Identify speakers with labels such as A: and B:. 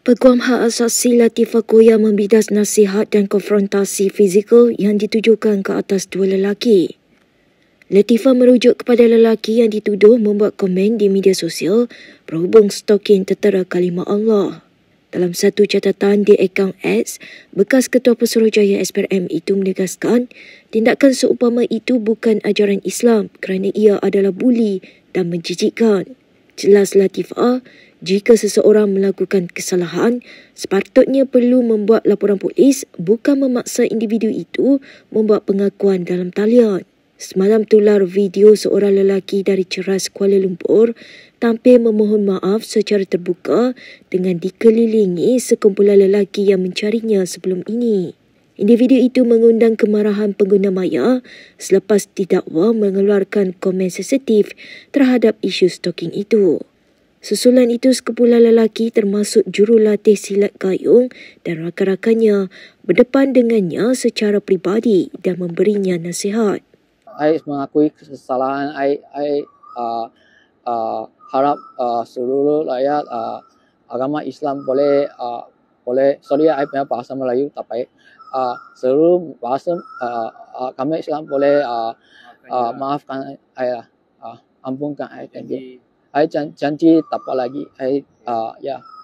A: Peguam hak asasi Latifa Koya membidas nasihat dan konfrontasi fizikal yang ditujukan ke atas dua lelaki. Latifa merujuk kepada lelaki yang dituduh membuat komen di media sosial berhubung stokin tertera kalimah Allah. Dalam satu catatan di akaun X, bekas ketua pesuruhjaya SPRM itu menegaskan tindakan seupama itu bukan ajaran Islam kerana ia adalah buli dan menjijikkan. Jelas Latifah, jika seseorang melakukan kesalahan, sepatutnya perlu membuat laporan polis bukan memaksa individu itu membuat pengakuan dalam talian. Semalam tular video seorang lelaki dari Ceras Kuala Lumpur tampil memohon maaf secara terbuka dengan dikelilingi sekumpulan lelaki yang mencarinya sebelum ini. Individu itu mengundang kemarahan pengguna maya selepas didakwa mengeluarkan komen sensitif terhadap isu stalking itu. Susulan itu sekepulan lelaki termasuk jurulatih silat gayung dan rakan-rakannya berdepan dengannya secara peribadi dan memberinya nasihat.
B: Saya mengakui kesalahan saya. Saya uh, uh, harap uh, seluruh rakyat uh, agama Islam boleh uh, boleh sorry saya punya bahasa Melayu tak tapi uh, seluruh bahasa uh, uh, kami Islam boleh uh, uh, maafkan saya, uh, ampunkan saya. Saya janji tak apa lagi. Saya, uh, ya. Yeah.